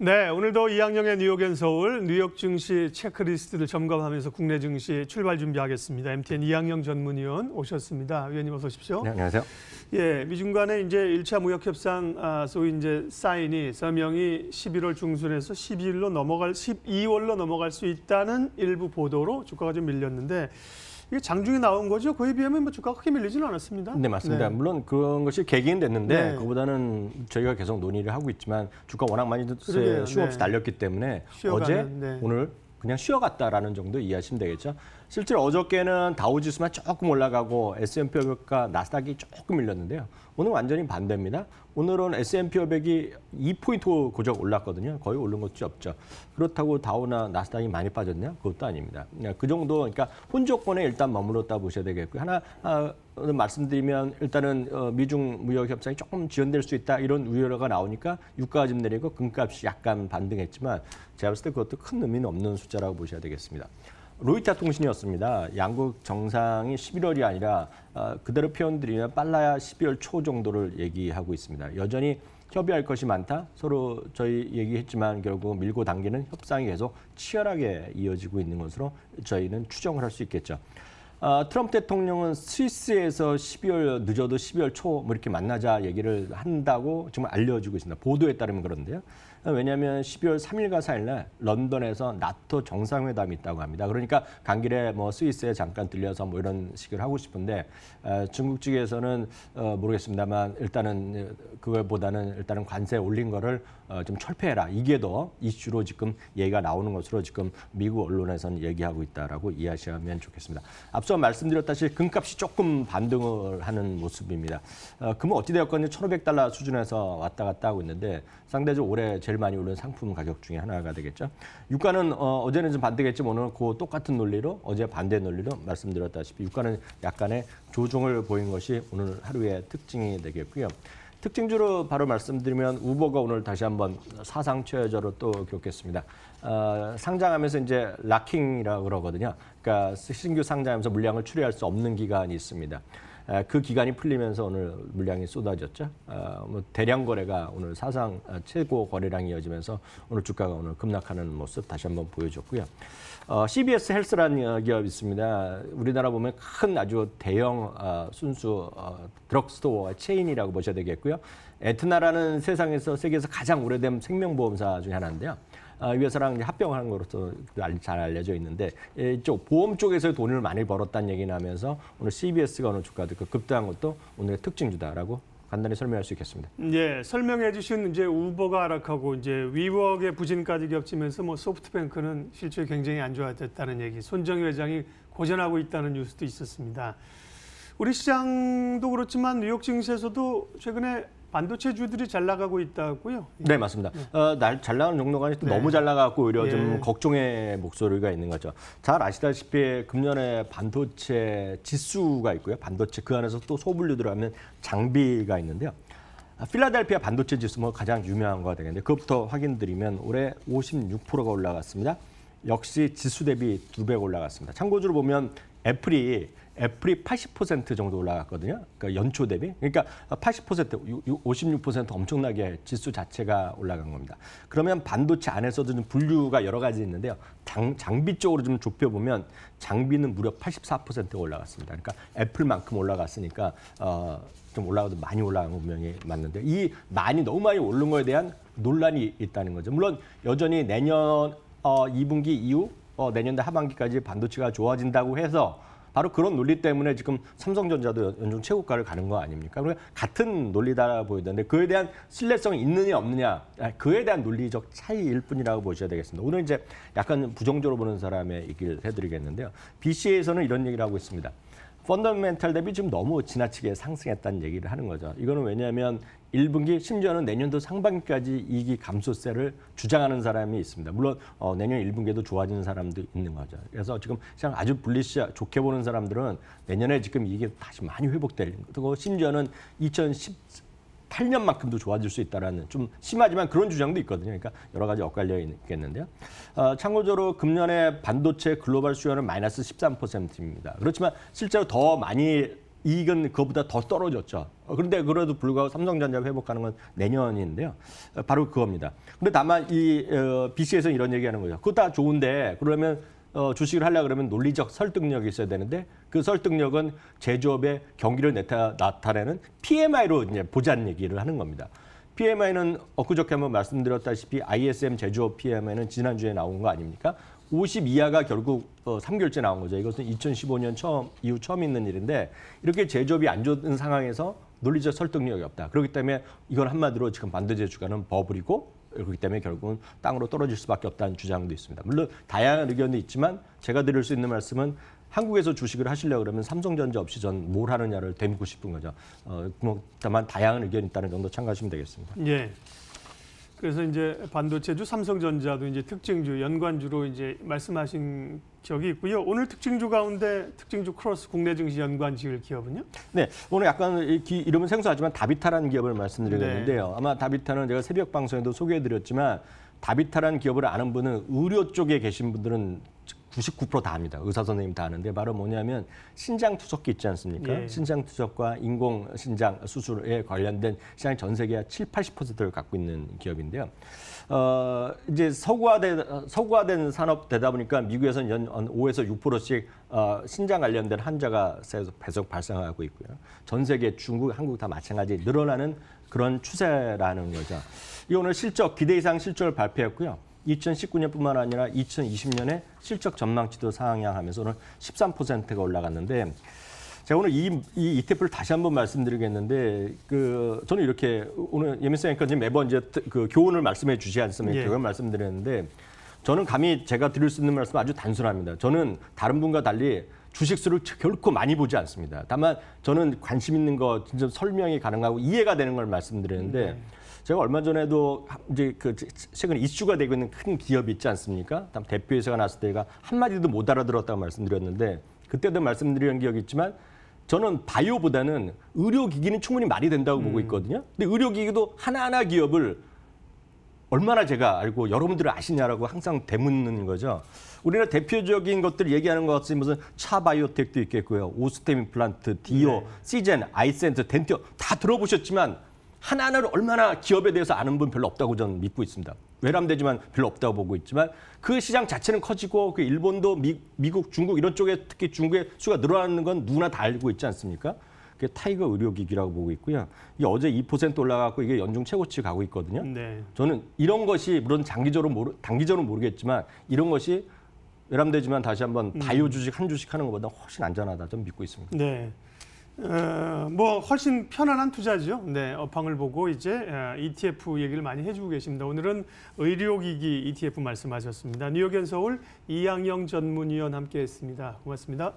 네, 오늘도 이학영의 뉴욕앤 서울, 뉴욕 증시 체크리스트를 점검하면서 국내 증시 출발 준비하겠습니다. MTN 이학영 전문위원 오셨습니다. 위원님 어서 오십시오. 네, 안녕하세요. 예, 미중 간의 이제 1차 무역 협상 아, 소위 이제 사인이 서명이 11월 중순에서 12일로 넘어갈 12월로 넘어갈 수 있다는 일부 보도로 주가가 좀 밀렸는데 이게 장중에 나온 거죠. 그에 비하면 뭐 주가가 크게 밀리지는 않았습니다. 네, 맞습니다. 네. 물론 그런 것이 계기는 됐는데 네. 그보다는 저희가 계속 논의를 하고 있지만 주가 워낙 많이 쉬 없이 달렸기 네. 때문에 쉬어가는, 어제 네. 오늘 그냥 쉬어갔다라는 정도 이해하시면 되겠죠. 실제로 어저께는 다우지수만 조금 올라가고 S&P 500과 나스닥이 조금 밀렸는데요. 오늘 완전히 반대입니다. 오늘은 S&P 500이 2포인트 고적 올랐거든요. 거의 오른 것도 없죠. 그렇다고 다우나 나스닥이 많이 빠졌냐? 그것도 아닙니다. 네, 그 정도 그러니까 혼조권에 일단 머물렀다 보셔야 되겠고요. 하나 아, 말씀드리면 일단은 어, 미중 무역 협상이 조금 지연될 수 있다 이런 우려가 나오니까 유가가 좀 내리고 금값이 약간 반등했지만 제가 봤을 때 그것도 큰 의미는 없는 숫자라고 보셔야 되겠습니다. 로이터 통신이었습니다. 양국 정상이 11월이 아니라 어, 그대로 표현드리면 빨라야 12월 초 정도를 얘기하고 있습니다. 여전히 협의할 것이 많다. 서로 저희 얘기했지만 결국 밀고 당기는 협상이 계속 치열하게 이어지고 있는 것으로 저희는 추정을 할 수 있겠죠. 어, 트럼프 대통령은 스위스에서 12월 늦어도 12월 초 뭐 이렇게 만나자 얘기를 한다고 정말 알려주고 있습니다. 보도에 따르면 그런데요. 왜냐하면 12월 3일과 4일날 런던에서 나토 정상회담이 있다고 합니다. 그러니까 간 길에 뭐 스위스에 잠깐 들려서 뭐 이런 식을 하고 싶은데 어, 중국 측에서는 어, 모르겠습니다만 일단은 어, 그거보다는 일단은 관세 올린 거를 어, 좀 철폐해라 이게 더 이슈로 지금 얘기가 나오는 것으로 지금 미국 언론에서는 얘기하고 있다라고 이해하시면 좋겠습니다. 앞서 앞서 말씀드렸다시피 금값이 조금 반등을 하는 모습입니다. 어, 금은 어찌되었건 1,500달러 수준에서 왔다 갔다 하고 있는데 상대적으로 올해 제일 많이 오른 상품 가격 중에 하나가 되겠죠. 유가는 어, 제는좀 반등했지만 오늘 그 똑같은 논리로 어제 반대 논리로 말씀드렸다시피 유가는 약간의 조정을 보인 것이 오늘 하루의 특징이 되겠고요. 특징주로 바로 말씀드리면 우버가 오늘 다시 한번 사상 최저로 또 겪겠습니다. 어, 상장하면서 이제 락킹이라고 그러거든요. 그러니까 신규 상장하면서 물량을 출회할 수 없는 기간이 있습니다. 그 기간이 풀리면서 오늘 물량이 쏟아졌죠. 어, 뭐 대량 거래가 오늘 사상 어, 최고 거래량이 이어지면서 오늘 주가가 오늘 급락하는 모습 다시 한번 보여줬고요. 어, CBS 헬스라는 어, 기업이 있습니다. 우리나라 보면 큰 아주 대형 어, 순수 어, 드럭스토어 체인이라고 보셔야 되겠고요. 에트나라는 세상에서 세계에서 가장 오래된 생명보험사 중에 하나인데요. 아, 위해서랑 합병하는 것으로잘 알려져 있는데 예, 이쪽 보험 쪽에서 돈을 많이 벌었다는 얘기 나면서 오늘 CBS가 어느 주가도 그 급등한 것도 오늘의 특징주다라고 간단히 설명할 수 있겠습니다. 예, 설명해 주신 이제 우버가 하락하고 이제 위워크의 부진까지 겹치면서 뭐 소프트뱅크는 실제 굉장히 안 좋아졌다는 얘기, 손정희 회장이 고전하고 있다는 뉴스도 있었습니다. 우리 시장도 그렇지만 뉴욕 증시에서도 최근에 반도체주들이 잘 나가고 있다고요? 네, 맞습니다. 네. 어, 날, 잘 나가는 종류 아니라 네. 너무 잘 나가고 오히려 예. 좀 걱정의 목소리가 있는 거죠. 잘 아시다시피 금년에 반도체 지수가 있고요. 반도체 그 안에서 또 소분류들 하면 장비가 있는데요. 아, 필라델피아 반도체 지수 뭐 가장 유명한 거가 되겠는데 그것부터 확인드리면 올해 56%가 올라갔습니다. 역시 지수 대비 두 배 올라갔습니다. 참고적으로 보면 애플이 애플이 80% 정도 올라갔거든요. 그러니까 연초 대비. 그러니까 80%, 56% 엄청나게 지수 자체가 올라간 겁니다. 그러면 반도체 안에서도 좀 분류가 여러 가지 있는데요. 장, 장비 쪽으로 좀 좁혀보면 장비는 무려 8 4 올라갔습니다. 그러니까 애플만큼 올라갔으니까 어, 좀 올라가도 많이 올라간 건 분명히 맞는데 이 많이 너무 많이 오른 거에 대한 논란이 있다는 거죠. 물론 여전히 내년 어, 2분기 이후 어, 내년도 하반기까지 반도체가 좋아진다고 해서 바로 그런 논리 때문에 지금 삼성전자도 연중 최고가를 가는 거 아닙니까? 그러니까 같은 논리다 보이던데 그에 대한 신뢰성이 있느냐 없느냐 아, 그에 대한 논리적 차이일 뿐이라고 보셔야 되겠습니다. 오늘 이제 약간 부정적으로 보는 사람의 얘기를 해드리겠는데요. BC에서는 이런 얘기를 하고 있습니다. 펀더멘탈 대비 지금 너무 지나치게 상승했다는 얘기를 하는 거죠. 이거는 왜냐하면 1분기 심지어는 내년도 상반기까지 이익이 감소세를 주장하는 사람이 있습니다. 물론 어, 내년 1분기에도 좋아지는 사람도 있는 거죠. 그래서 지금 시장 아주 불리시 좋게 보는 사람들은 내년에 지금 이익이 다시 많이 회복될 거고 심지어는 2010 8년만큼도 좋아질 수 있다라는 좀 심하지만 그런 주장도 있거든요. 그러니까 여러 가지 엇갈려 있겠는데요. 어, 참고적으로 금년에 반도체 글로벌 수요는 마이너스 13%입니다. 그렇지만 실제로 더 많이 이익은 그거보다 더 떨어졌죠. 어, 그런데 그래도 불구하고 삼성전자 회복하는 건 내년인데요. 어, 바로 그겁니다. 근데 다만 이 어, BC에서는 이런 얘기하는 거죠. 그거 다 좋은데 그러면 어, 주식을 하려 그러면 논리적 설득력이 있어야 되는데 그 설득력은 제조업의 경기를 내타, 나타내는 PMI로 이제 보자는 얘기를 하는 겁니다. PMI는 엊그저께 한번 말씀드렸다시피 ISM 제조업 PMI는 지난주에 나온 거 아닙니까? 50 이하가 결국 어, 3개월째 나온 거죠. 이것은 2015년 처음 이후 처음 있는 일인데 이렇게 제조업이 안 좋은 상황에서 논리적 설득력이 없다. 그렇기 때문에 이건 한마디로 지금 반도체 주가는 버블이고 그렇기 때문에 결국은 땅으로 떨어질 수밖에 없다는 주장도 있습니다. 물론 다양한 의견이 있지만 제가 드릴 수 있는 말씀은 한국에서 주식을 하시려 고 그러면 삼성전자 없이 전 뭘 하느냐를 데묻고 싶은 거죠. 어, 뭐 다만 다양한 의견이 있다는 정도 참고하시면 되겠습니다. 예. 그래서 이제 반도체주 삼성전자도 이제 특징주, 연관주로 이제 말씀하신 기억이 있고요. 오늘 특징주 가운데 특징주 크로스 국내 증시 연관 지을 기업은요? 네, 오늘 약간 기, 이름은 생소하지만 다비타라는 기업을 말씀드리겠는데요. 네. 아마 다비타는 제가 새벽 방송에도 소개해드렸지만 다비타라는 기업을 아는 분은 의료 쪽에 계신 분들은 99%다 합니다. 의사 선생님 다 하는데 바로 뭐냐면 신장 투석기 있지 않습니까? 예. 신장 투석과 인공 신장 수술에 관련된 시장 전 세계 7, 80%를 갖고 있는 기업인데요. 어, 이제 서구화된 서구화된 산업 되다 보니까 미국에서는 연 5에서 6%씩 어, 신장 관련된 환자가 계속 발생하고 있고요. 전 세계 중국, 한국 다 마찬가지 늘어나는 그런 추세라는 거죠. 이 오늘 실적 기대 이상 실적을 발표했고요. 2019년뿐만 아니라 2020년에 실적 전망치도 상향하면서 오늘 13%가 올라갔는데 제가 오늘 이, 이 ETF를 다시 한번 말씀드리겠는데 그 저는 이렇게 오늘 예민쌤 앵까님 매번 이제 그 교훈을 말씀해 주지 않습니까? 예. 교훈 말씀드렸는데 저는 감히 제가 드릴 수 있는 말씀 아주 단순합니다. 저는 다른 분과 달리 주식수를 결코 많이 보지 않습니다. 다만 저는 관심 있는 거 진짜 설명이 가능하고 이해가 되는 걸말씀드렸는데 음, 네. 제가 얼마 전에도 이제 그 최근 이슈가 되고 있는 큰 기업 이 있지 않습니까? 다음 대표이사가 나왔을 때가 한마디도 못 알아들었다고 말씀드렸는데 그때도 말씀드린 기억이 있지만 저는 바이오보다는 의료기기는 충분히 말이 된다고 음. 보고 있거든요. 근데 의료기기도 하나하나 기업을 얼마나 제가 알고 여러분들을 아시냐라고 항상 대묻는 거죠. 우리나라 대표적인 것들 얘기하는 것같으면 무슨 차 바이오텍도 있겠고요. 오스템 임플란트, 디오, 네. 시젠, 아이센스, 덴티어다 들어보셨지만 하나하나를 얼마나 기업에 대해서 아는 분 별로 없다고 저는 믿고 있습니다. 외람되지만 별로 없다고 보고 있지만 그 시장 자체는 커지고 그 일본도 미, 미국, 중국 이런 쪽에 특히 중국의 수가 늘어나는 건 누구나 다 알고 있지 않습니까? 그게 타이거 의료기기라고 보고 있고요. 이게 어제 2% 올라갔고 이게 연중 최고치 가고 있거든요. 네. 저는 이런 것이 물론 장기적으로 모르, 단기적으로 모르겠지만 이런 것이 외람되지만 다시 한번 바이오 음. 주식 한 주식 하는 것보다 훨씬 안전하다 좀 믿고 있습니다. 네. 어, 뭐 훨씬 편안한 투자죠. 네, 업황을 보고 이제 어, ETF 얘기를 많이 해주고 계십니다. 오늘은 의료기기 ETF 말씀하셨습니다. 뉴욕앤서울 이양영 전문위원 함께했습니다. 고맙습니다.